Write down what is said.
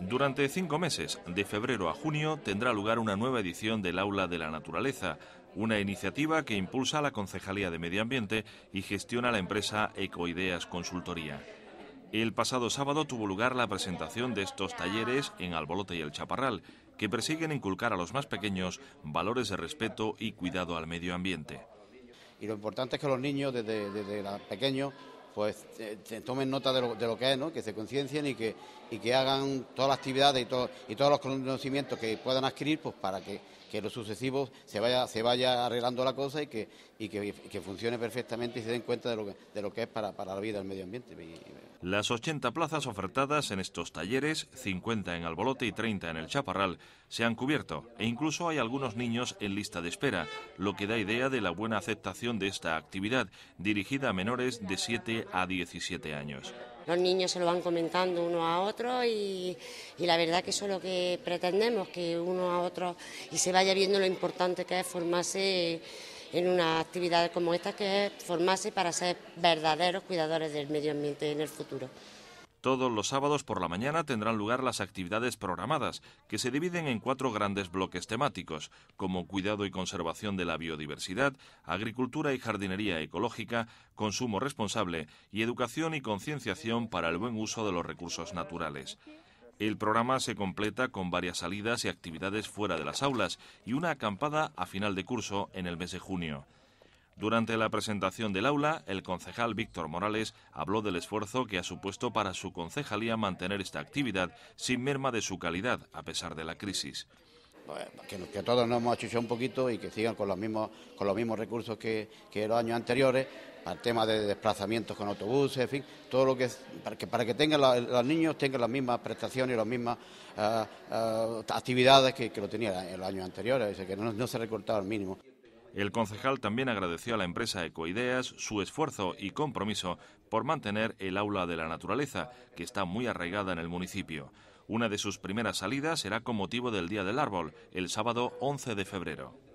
Durante cinco meses, de febrero a junio, tendrá lugar una nueva edición del Aula de la Naturaleza, una iniciativa que impulsa la Concejalía de Medio Ambiente y gestiona la empresa Ecoideas Consultoría. El pasado sábado tuvo lugar la presentación de estos talleres en Albolote y El Chaparral, que persiguen inculcar a los más pequeños valores de respeto y cuidado al medio ambiente. Y lo importante es que los niños desde, pequeños pues eh, tomen nota de lo, que es, ¿no? que se conciencien y que, y que hagan todas las actividades y, todo, y todos los conocimientos que puedan adquirir pues para que, que los sucesivos se vaya, se vaya arreglando la cosa y que, y que, funcione perfectamente y se den cuenta de lo que, de lo que es para, para la vida del medio ambiente. Las 80 plazas ofertadas en estos talleres, 50 en Albolote y 30 en el Chaparral, se han cubierto e incluso hay algunos niños en lista de espera, lo que da idea de la buena aceptación de esta actividad dirigida a menores de 7 a 17 años. Los niños se lo van comentando uno a otro y, la verdad que eso es lo que pretendemos, que uno a otro y se vaya viendo lo importante que es formarse en una actividad como esta, que es formarse para ser verdaderos cuidadores del medio ambiente en el futuro. Todos los sábados por la mañana tendrán lugar las actividades programadas, que se dividen en cuatro grandes bloques temáticos, como cuidado y conservación de la biodiversidad, agricultura y jardinería ecológica, consumo responsable y educación y concienciación para el buen uso de los recursos naturales. El programa se completa con varias salidas y actividades fuera de las aulas y una acampada a final de curso en el mes de junio. Durante la presentación del aula, el concejal Víctor Morales habló del esfuerzo que ha supuesto para su concejalía mantener esta actividad sin merma de su calidad a pesar de la crisis. Que, todos nos hemos achuchado un poquito y que sigan con los mismos, con los mismos recursos que, los años anteriores, para el tema de desplazamientos con autobuses, en fin, todo lo que para que, para que tengan los niños tengan las mismas prestaciones y las mismas eh, eh, actividades que, lo tenían en los años anteriores, que no, no se recortaba al mínimo. El concejal también agradeció a la empresa Ecoideas su esfuerzo y compromiso por mantener el aula de la naturaleza, que está muy arraigada en el municipio. Una de sus primeras salidas será con motivo del Día del Árbol, el sábado 11 de febrero.